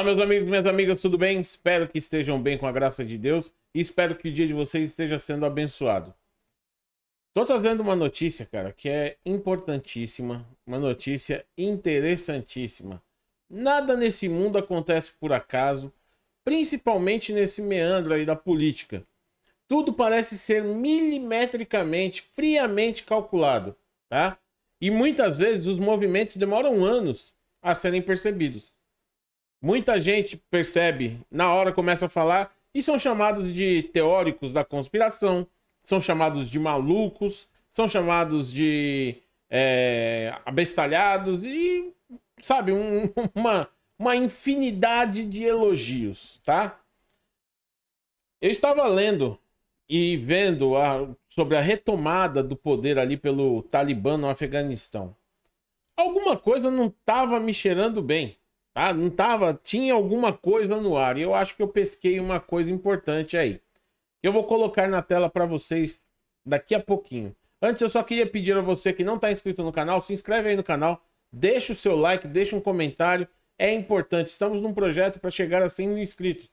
Olá, meus amigos e minhas amigas, tudo bem? Espero que estejam bem com a graça de Deus e espero que o dia de vocês esteja sendo abençoado. Tô trazendo uma notícia, cara, que é importantíssima, uma notícia interessantíssima. Nada nesse mundo acontece por acaso, principalmente nesse meandro aí da política. Tudo parece ser milimetricamente, friamente calculado, tá? E muitas vezes os movimentos demoram anos a serem percebidos. Muita gente percebe, na hora começa a falar, e são chamados de teóricos da conspiração, são chamados de malucos, são chamados de é, abestalhados, e, sabe, um, uma, uma infinidade de elogios, tá? Eu estava lendo e vendo a, sobre a retomada do poder ali pelo Talibã no Afeganistão. Alguma coisa não estava me cheirando bem. Tá? Não tava, tinha alguma coisa no ar. E eu acho que eu pesquei uma coisa importante aí. Eu vou colocar na tela para vocês daqui a pouquinho. Antes, eu só queria pedir a você que não está inscrito no canal, se inscreve aí no canal, deixa o seu like, deixa um comentário. É importante. Estamos num projeto para chegar a 100 mil inscritos,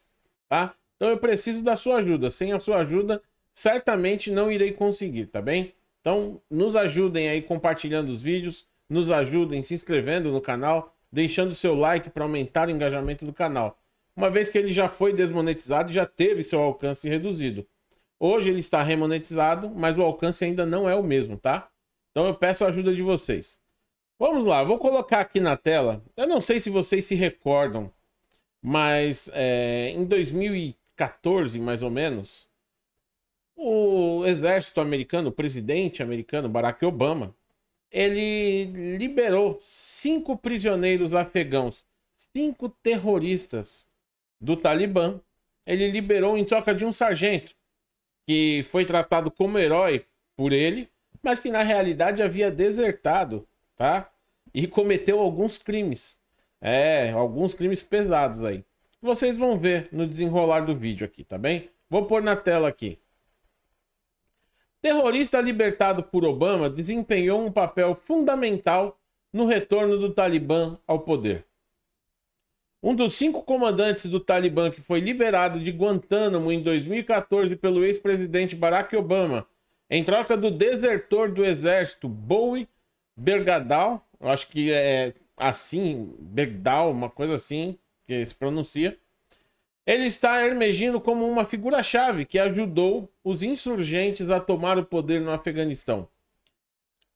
tá? Então eu preciso da sua ajuda. Sem a sua ajuda, certamente não irei conseguir, tá bem? Então nos ajudem aí compartilhando os vídeos, nos ajudem se inscrevendo no canal, deixando seu like para aumentar o engajamento do canal, uma vez que ele já foi desmonetizado e já teve seu alcance reduzido. Hoje ele está remonetizado, mas o alcance ainda não é o mesmo, tá? Então eu peço a ajuda de vocês. Vamos lá, vou colocar aqui na tela. Eu não sei se vocês se recordam, mas é, em 2014, mais ou menos, o exército americano, o presidente americano Barack Obama, ele liberou cinco prisioneiros afegãos, cinco terroristas do Talibã. Ele liberou em troca de um sargento, que foi tratado como herói por ele, mas que na realidade havia desertado, tá? E cometeu alguns crimes. É, alguns crimes pesados aí. Vocês vão ver no desenrolar do vídeo aqui, tá bem? Vou pôr na tela aqui terrorista libertado por Obama desempenhou um papel fundamental no retorno do Talibã ao poder. Um dos cinco comandantes do Talibã que foi liberado de Guantánamo em 2014 pelo ex-presidente Barack Obama, em troca do desertor do exército Bowie Bergadal, acho que é assim, Bergdal, uma coisa assim que se pronuncia, ele está emergindo como uma figura-chave que ajudou os insurgentes a tomar o poder no Afeganistão.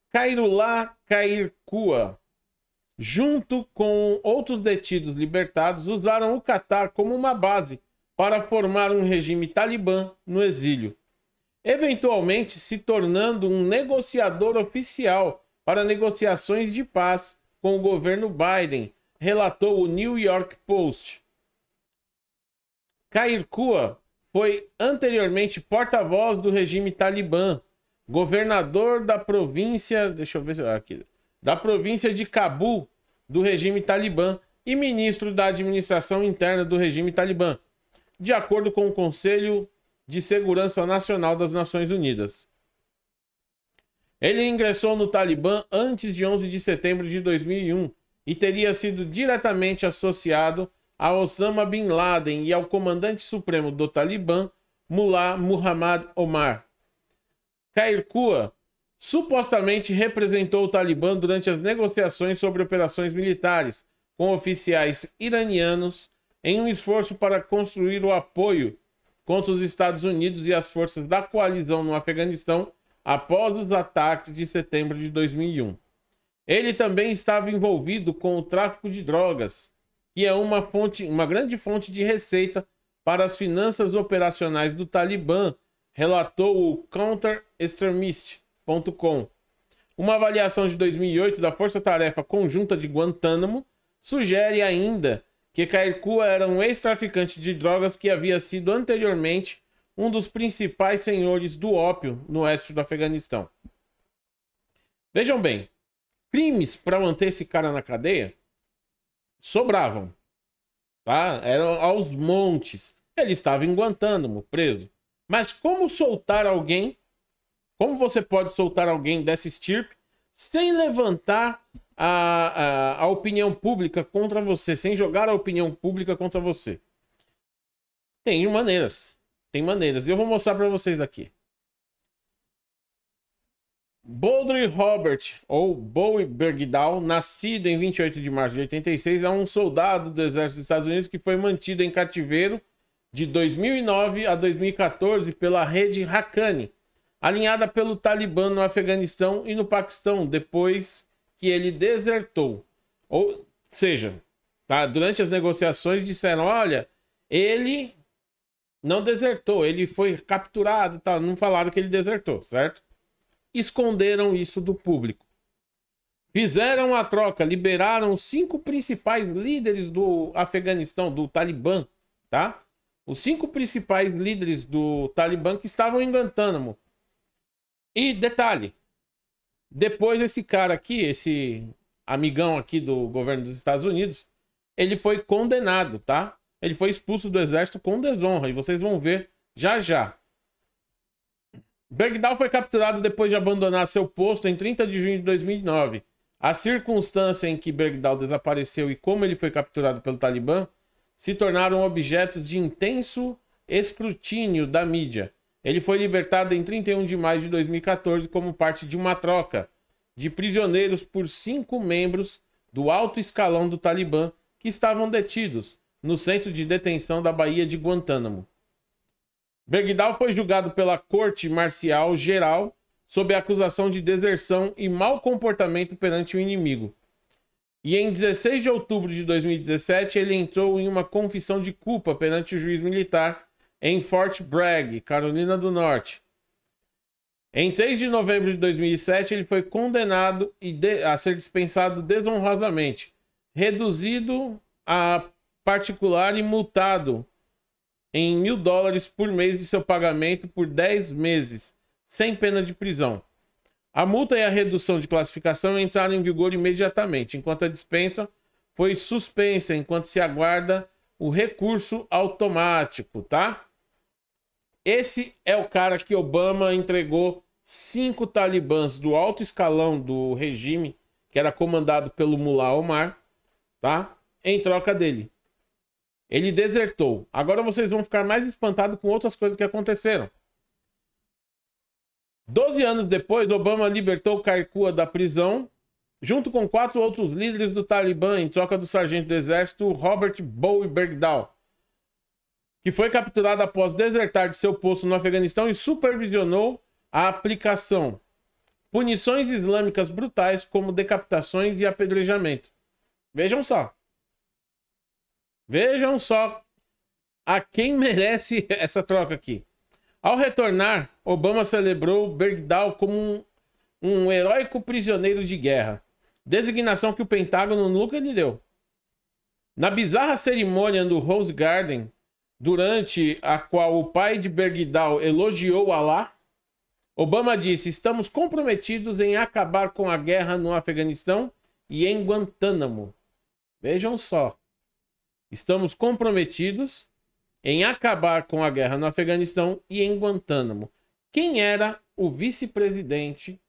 Kairullah Kairkua, junto com outros detidos libertados, usaram o Catar como uma base para formar um regime talibã no exílio, eventualmente se tornando um negociador oficial para negociações de paz com o governo Biden, relatou o New York Post. Kairkua foi anteriormente porta-voz do regime talibã, governador da província, deixa eu ver se aqui, da província de Cabul do regime talibã e ministro da administração interna do regime talibã, de acordo com o Conselho de Segurança Nacional das Nações Unidas. Ele ingressou no Talibã antes de 11 de setembro de 2001 e teria sido diretamente associado a Osama Bin Laden e ao comandante supremo do Talibã, Mullah Muhammad Omar. Kairkua supostamente representou o Talibã durante as negociações sobre operações militares com oficiais iranianos em um esforço para construir o apoio contra os Estados Unidos e as forças da coalizão no Afeganistão após os ataques de setembro de 2001. Ele também estava envolvido com o tráfico de drogas que é uma, fonte, uma grande fonte de receita para as finanças operacionais do Talibã, relatou o counterextremist.com. Uma avaliação de 2008 da Força-Tarefa Conjunta de Guantánamo sugere ainda que Kaikua era um ex-traficante de drogas que havia sido anteriormente um dos principais senhores do ópio no oeste do Afeganistão. Vejam bem, crimes para manter esse cara na cadeia? sobravam. Tá? Eram aos montes. Ele estava em Guantánamo, preso. Mas como soltar alguém? Como você pode soltar alguém dessa estirpe sem levantar a, a, a opinião pública contra você, sem jogar a opinião pública contra você? Tem maneiras. Tem maneiras. E eu vou mostrar para vocês aqui. Baudry Robert, ou Bowie Bergdahl, nascido em 28 de março de 86, é um soldado do Exército dos Estados Unidos que foi mantido em cativeiro de 2009 a 2014 pela rede Haqqani, alinhada pelo Talibã no Afeganistão e no Paquistão, depois que ele desertou. Ou seja, tá? durante as negociações disseram, olha, ele não desertou, ele foi capturado, tá? não falaram que ele desertou, certo? esconderam isso do público. Fizeram a troca, liberaram os cinco principais líderes do Afeganistão, do Talibã, tá? Os cinco principais líderes do Talibã que estavam em Guantánamo. E detalhe, depois esse cara aqui, esse amigão aqui do governo dos Estados Unidos, ele foi condenado, tá? Ele foi expulso do exército com desonra e vocês vão ver já já. Bergdahl foi capturado depois de abandonar seu posto em 30 de junho de 2009. A circunstância em que Bergdahl desapareceu e como ele foi capturado pelo Talibã se tornaram objetos de intenso escrutínio da mídia. Ele foi libertado em 31 de maio de 2014 como parte de uma troca de prisioneiros por cinco membros do alto escalão do Talibã que estavam detidos no centro de detenção da Baía de Guantánamo. Bergdal foi julgado pela Corte Marcial Geral sob a acusação de deserção e mau comportamento perante o inimigo. E em 16 de outubro de 2017, ele entrou em uma confissão de culpa perante o juiz militar em Fort Bragg, Carolina do Norte. Em 3 de novembro de 2007, ele foi condenado a ser dispensado desonrosamente, reduzido a particular e multado em mil dólares por mês de seu pagamento por 10 meses, sem pena de prisão. A multa e a redução de classificação entraram em vigor imediatamente, enquanto a dispensa foi suspensa, enquanto se aguarda o recurso automático, tá? Esse é o cara que Obama entregou cinco talibãs do alto escalão do regime, que era comandado pelo Mullah Omar, tá? Em troca dele. Ele desertou. Agora vocês vão ficar mais espantados com outras coisas que aconteceram. Doze anos depois, Obama libertou Kaikua da prisão, junto com quatro outros líderes do Talibã, em troca do sargento do exército Robert Bowie Bergdahl, que foi capturado após desertar de seu posto no Afeganistão e supervisionou a aplicação. Punições islâmicas brutais, como decapitações e apedrejamento. Vejam só. Vejam só a quem merece essa troca aqui. Ao retornar, Obama celebrou Bergdahl como um, um heróico prisioneiro de guerra, designação que o Pentágono nunca lhe deu. Na bizarra cerimônia do Rose Garden, durante a qual o pai de Bergdahl elogiou Alá, Obama disse: Estamos comprometidos em acabar com a guerra no Afeganistão e em Guantánamo. Vejam só. Estamos comprometidos em acabar com a guerra no Afeganistão e em Guantánamo. Quem era o vice-presidente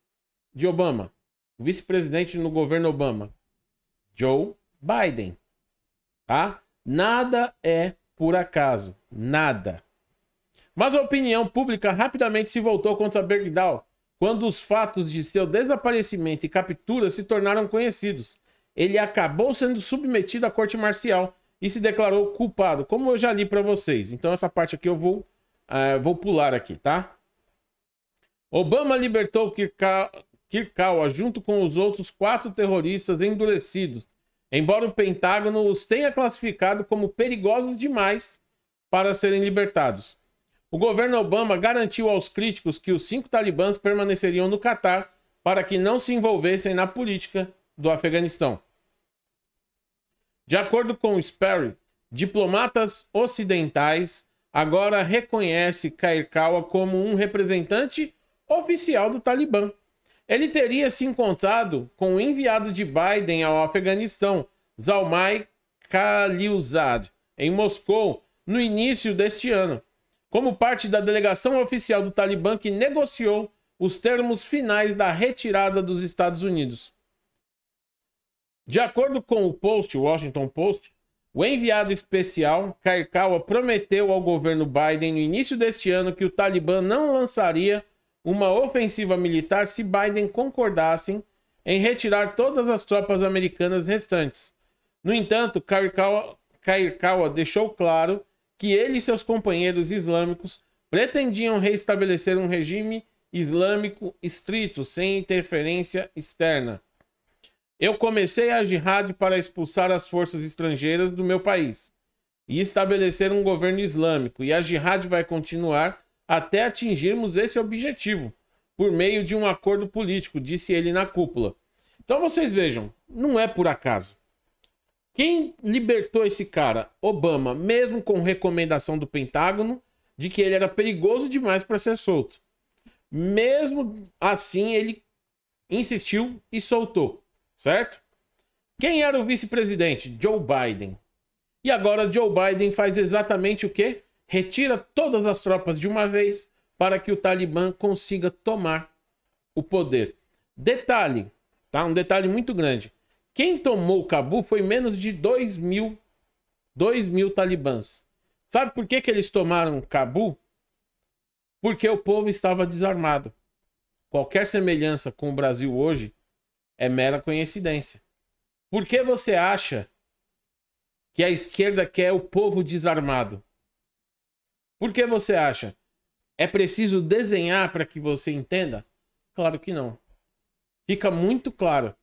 de Obama? O vice-presidente no governo Obama? Joe Biden. Tá? Nada é por acaso. Nada. Mas a opinião pública rapidamente se voltou contra Bergdahl quando os fatos de seu desaparecimento e captura se tornaram conhecidos. Ele acabou sendo submetido à corte marcial e se declarou culpado, como eu já li para vocês. Então essa parte aqui eu vou, uh, vou pular aqui, tá? Obama libertou Kirkawa, junto com os outros quatro terroristas endurecidos, embora o Pentágono os tenha classificado como perigosos demais para serem libertados. O governo Obama garantiu aos críticos que os cinco talibãs permaneceriam no Catar para que não se envolvessem na política do Afeganistão. De acordo com Sperry, diplomatas ocidentais agora reconhecem Kairkawa como um representante oficial do Talibã. Ele teria se encontrado com o enviado de Biden ao Afeganistão, Zalmay Khalilzad, em Moscou, no início deste ano, como parte da delegação oficial do Talibã que negociou os termos finais da retirada dos Estados Unidos. De acordo com o Post, Washington Post, o enviado especial Kaikawa prometeu ao governo Biden no início deste ano que o Talibã não lançaria uma ofensiva militar se Biden concordasse em retirar todas as tropas americanas restantes. No entanto, Kaikawa, Kaikawa deixou claro que ele e seus companheiros islâmicos pretendiam reestabelecer um regime islâmico estrito, sem interferência externa. Eu comecei a jihad para expulsar as forças estrangeiras do meu país e estabelecer um governo islâmico. E a jihad vai continuar até atingirmos esse objetivo, por meio de um acordo político, disse ele na cúpula. Então vocês vejam, não é por acaso. Quem libertou esse cara? Obama, mesmo com recomendação do Pentágono de que ele era perigoso demais para ser solto. Mesmo assim, ele insistiu e soltou certo? Quem era o vice-presidente? Joe Biden. E agora Joe Biden faz exatamente o quê? Retira todas as tropas de uma vez para que o Talibã consiga tomar o poder. Detalhe, tá? Um detalhe muito grande. Quem tomou Cabu foi menos de 2 mil, 2 mil talibãs. Sabe por que, que eles tomaram Cabu? Porque o povo estava desarmado. Qualquer semelhança com o Brasil hoje é mera coincidência. Por que você acha que a esquerda quer o povo desarmado? Por que você acha? É preciso desenhar para que você entenda? Claro que não. Fica muito claro.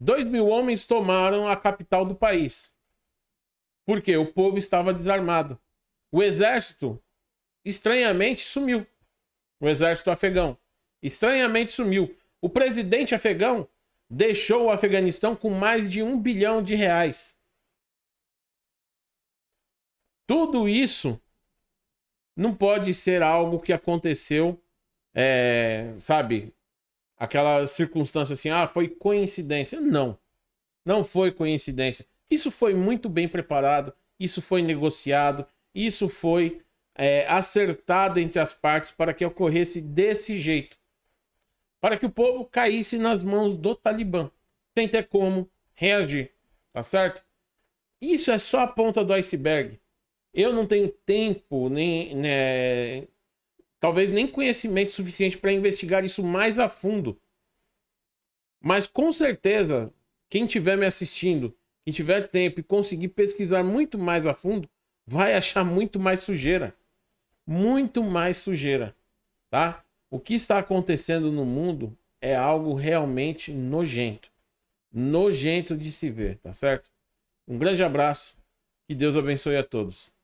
Dois mil homens tomaram a capital do país. Porque o povo estava desarmado. O exército, estranhamente, sumiu. O exército afegão, estranhamente, sumiu. O presidente afegão deixou o Afeganistão com mais de um bilhão de reais. Tudo isso não pode ser algo que aconteceu, é, sabe? Aquela circunstância assim, ah, foi coincidência. Não, não foi coincidência. Isso foi muito bem preparado, isso foi negociado, isso foi é, acertado entre as partes para que ocorresse desse jeito para que o povo caísse nas mãos do Talibã, sem ter como reagir, tá certo? Isso é só a ponta do iceberg. Eu não tenho tempo, nem, né, talvez nem conhecimento suficiente para investigar isso mais a fundo. Mas com certeza, quem estiver me assistindo e tiver tempo e conseguir pesquisar muito mais a fundo, vai achar muito mais sujeira. Muito mais sujeira, tá? O que está acontecendo no mundo é algo realmente nojento. Nojento de se ver, tá certo? Um grande abraço. e Deus abençoe a todos.